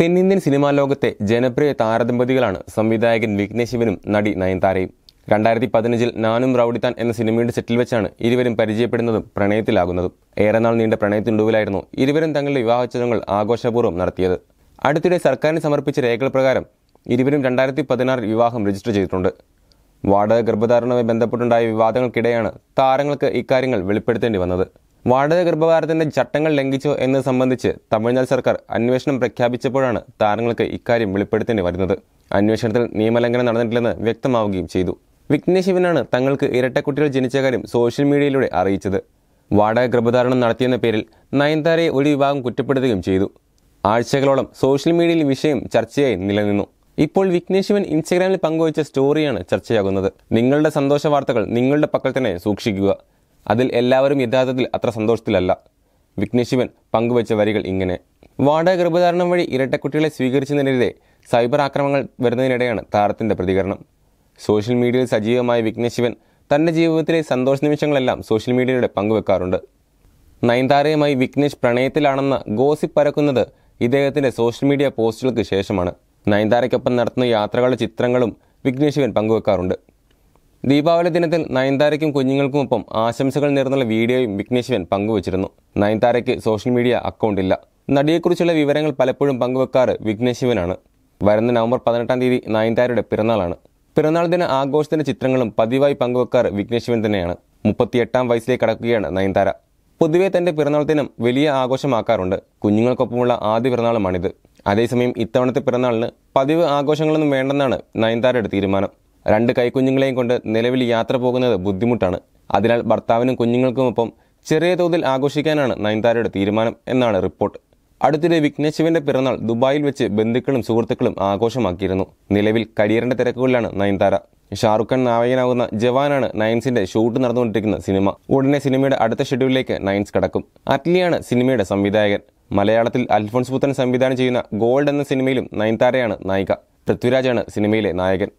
തെന്നിന്ത്യൻ സിനിമാ ലോകത്തെ ജനപ്രിയ താരദമ്പതികളാണ് സംവിധായകൻ വിഘ്നേശിവനും ശിവനും നടി നയൻതാരയും രണ്ടായിരത്തി പതിനഞ്ചിൽ നാനും റൌഡിത്താൻ എന്ന സിനിമയുടെ സെറ്റിൽ വെച്ചാണ് ഇരുവരും പരിചയപ്പെടുന്നതും പ്രണയത്തിലാകുന്നതും ഏറെ നാൾ നീണ്ട പ്രണയത്തിനൊടുവിലായിരുന്നു ഇരുവരും തങ്ങളുടെ വിവാഹചടങ്ങൾ ആഘോഷപൂർവ്വം നടത്തിയത് അടുത്തിടെ സർക്കാരിന് സമർപ്പിച്ച രേഖകൾ പ്രകാരം ഇരുവരും രണ്ടായിരത്തി പതിനാറിൽ വിവാഹം രജിസ്റ്റർ ചെയ്തിട്ടുണ്ട് വാടക ഗർഭധാരണവുമായി ബന്ധപ്പെട്ടുണ്ടായ വിവാദങ്ങൾക്കിടെയാണ് താരങ്ങൾക്ക് ഇക്കാര്യങ്ങൾ വെളിപ്പെടുത്തേണ്ടി വന്നത് വാടക ഗർഭപാരത്തിൻ്റെ ചട്ടങ്ങൾ ലംഘിച്ചോ എന്ന് സംബന്ധിച്ച് തമിഴ്നാട് സർക്കാർ അന്വേഷണം പ്രഖ്യാപിച്ചപ്പോഴാണ് താരങ്ങൾക്ക് ഇക്കാര്യം വെളിപ്പെടുത്തേണ്ടി വരുന്നത് അന്വേഷണത്തിൽ നിയമലംഘനം നടന്നിട്ടില്ലെന്ന് വ്യക്തമാവുകയും ചെയ്തു വിഘ്നേശിവനാണ് ശിവനാണ് തങ്ങൾക്ക് ഇരട്ടക്കുട്ടികൾ ജനിച്ച കാര്യം സോഷ്യൽ മീഡിയയിലൂടെ അറിയിച്ചത് വാടക ഗർഭധാരണം നടത്തിയെന്ന പേരിൽ നയൻതാരയെ ഒരു വിഭാഗം കുറ്റപ്പെടുത്തുകയും ചെയ്തു ആഴ്ചകളോളം സോഷ്യൽ മീഡിയയിൽ വിഷയം ചർച്ചയായി നിലനിന്നു ഇപ്പോൾ വിഘ്നേശിവൻ ശിവൻ ഇൻസ്റ്റഗ്രാമിൽ പങ്കുവച്ച സ്റ്റോറിയാണ് ചർച്ചയാകുന്നത് നിങ്ങളുടെ സന്തോഷ വാർത്തകൾ നിങ്ങളുടെ പക്കൽ തന്നെ സൂക്ഷിക്കുക അതിൽ എല്ലാവരും യഥാർത്ഥത്തിൽ അത്ര സന്തോഷത്തിലല്ല വിഘ്നശിവൻ പങ്കുവച്ച വരികൾ ഇങ്ങനെ വാടക ഗർഭധാരണം വഴി ഇരട്ടക്കുട്ടികളെ സ്വീകരിച്ചതിനെതിരെ സൈബർ ആക്രമങ്ങൾ വരുന്നതിനിടെയാണ് താരത്തിൻ്റെ പ്രതികരണം സോഷ്യൽ മീഡിയയിൽ സജീവമായ വിഘ്നശിവൻ തൻ്റെ ജീവിതത്തിലെ സന്തോഷ നിമിഷങ്ങളെല്ലാം സോഷ്യൽ മീഡിയയുടെ പങ്കുവെക്കാറുണ്ട് നയൻതാരയുമായി വിഘ്നേഷ് പ്രണയത്തിലാണെന്ന ഗോസിപ്പ് പരക്കുന്നത് ഇദ്ദേഹത്തിൻ്റെ സോഷ്യൽ മീഡിയ പോസ്റ്റുകൾക്ക് ശേഷമാണ് നയൻതാരയ്ക്കൊപ്പം നടത്തുന്ന യാത്രകളുടെ ചിത്രങ്ങളും വിഘ്നേശിവൻ പങ്കുവെക്കാറുണ്ട് ദീപാവലി ദിനത്തിൽ നയൻതാരയ്ക്കും കുഞ്ഞുങ്ങൾക്കുമൊപ്പം ആശംസകൾ നേർന്നുള്ള വീഡിയോയും വിഘ്നേശ്വൻ പങ്കുവച്ചിരുന്നു നയൻതാരയ്ക്ക് സോഷ്യൽ മീഡിയ അക്കൗണ്ടില്ല നടിയെക്കുറിച്ചുള്ള വിവരങ്ങൾ പലപ്പോഴും പങ്കുവെക്കാറ് വിഘ്നേശ്വനാണ് വരുന്ന നവംബർ പതിനെട്ടാം തീയതി നയൻതാരയുടെ പിറന്നാളാണ് പിറന്നാൾ ദിന ആഘോഷത്തിന്റെ ചിത്രങ്ങളും പതിവായി പങ്കുവെക്കാറ് വിഘ്നേശ്വൻ തന്നെയാണ് മുപ്പത്തിയെട്ടാം വയസ്സിലേക്ക് കടക്കുകയാണ് നയൻതാര പൊതുവെ തന്റെ പിറന്നാൾ ദിനം വലിയ ആഘോഷമാക്കാറുണ്ട് കുഞ്ഞുങ്ങൾക്കൊപ്പമുള്ള ആദ്യ പിറന്നാളുമാണിത് അതേസമയം ഇത്തവണത്തെ പിറന്നാളിന് പതിവ് ആഘോഷങ്ങളൊന്നും വേണ്ടെന്നാണ് നയൻതാരയുടെ തീരുമാനം രണ്ട് കൈക്കുഞ്ഞുങ്ങളെയും കൊണ്ട് നിലവിൽ യാത്ര പോകുന്നത് ബുദ്ധിമുട്ടാണ് അതിനാൽ ഭർത്താവിനും കുഞ്ഞുങ്ങൾക്കുമൊപ്പം ചെറിയ തോതിൽ ആഘോഷിക്കാനാണ് നയൻതാരയുടെ തീരുമാനം എന്നാണ് റിപ്പോർട്ട് അടുത്തിടെ വിഘ്നേശ് പിറന്നാൾ ദുബായിൽ വെച്ച് ബന്ധുക്കളും സുഹൃത്തുക്കളും ആഘോഷമാക്കിയിരുന്നു നിലവിൽ കരിയറിന്റെ തിരക്കുകളിലാണ് നയൻതാര ഷാറുഖ് ഖാൻ നായകനാകുന്ന ജവാനാണ് നയൻസിന്റെ ഷൂട്ട് നടന്നുകൊണ്ടിരിക്കുന്ന സിനിമ ഉടനെ സിനിമയുടെ അടുത്ത ഷെഡ്യൂളിലേക്ക് നയൻസ് കടക്കും അറ്റ്ലിയാണ് സിനിമയുടെ സംവിധായകൻ മലയാളത്തിൽ അൽഫോൺസ് പുത്തൻ സംവിധാനം ചെയ്യുന്ന ഗോൾഡ് എന്ന സിനിമയിലും നയൻതാരയാണ് നായിക പൃഥ്വിരാജാണ് സിനിമയിലെ നായകൻ